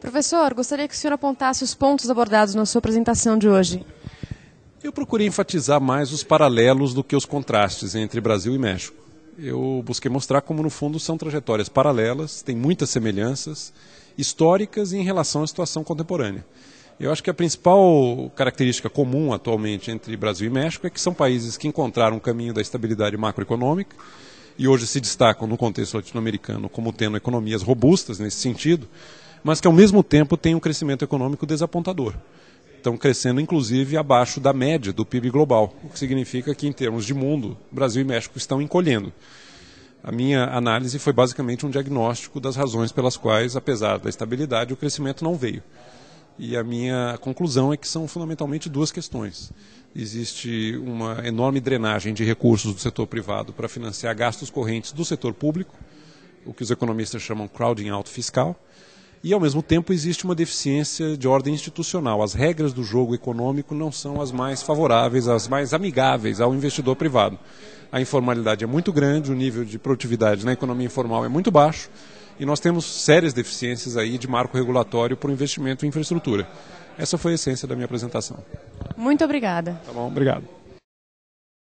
Professor, gostaria que o senhor apontasse os pontos abordados na sua apresentação de hoje. Eu procurei enfatizar mais os paralelos do que os contrastes entre Brasil e México. Eu busquei mostrar como, no fundo, são trajetórias paralelas, têm muitas semelhanças históricas e em relação à situação contemporânea. Eu acho que a principal característica comum atualmente entre Brasil e México é que são países que encontraram o caminho da estabilidade macroeconômica e hoje se destacam no contexto latino-americano como tendo economias robustas nesse sentido, mas que ao mesmo tempo tem um crescimento econômico desapontador. Estão crescendo, inclusive, abaixo da média do PIB global, o que significa que, em termos de mundo, Brasil e México estão encolhendo. A minha análise foi basicamente um diagnóstico das razões pelas quais, apesar da estabilidade, o crescimento não veio. E a minha conclusão é que são fundamentalmente duas questões. Existe uma enorme drenagem de recursos do setor privado para financiar gastos correntes do setor público, o que os economistas chamam crowding out fiscal, e, ao mesmo tempo, existe uma deficiência de ordem institucional. As regras do jogo econômico não são as mais favoráveis, as mais amigáveis ao investidor privado. A informalidade é muito grande, o nível de produtividade na economia informal é muito baixo e nós temos sérias deficiências aí de marco regulatório para o investimento em infraestrutura. Essa foi a essência da minha apresentação. Muito obrigada. Tá bom, obrigado.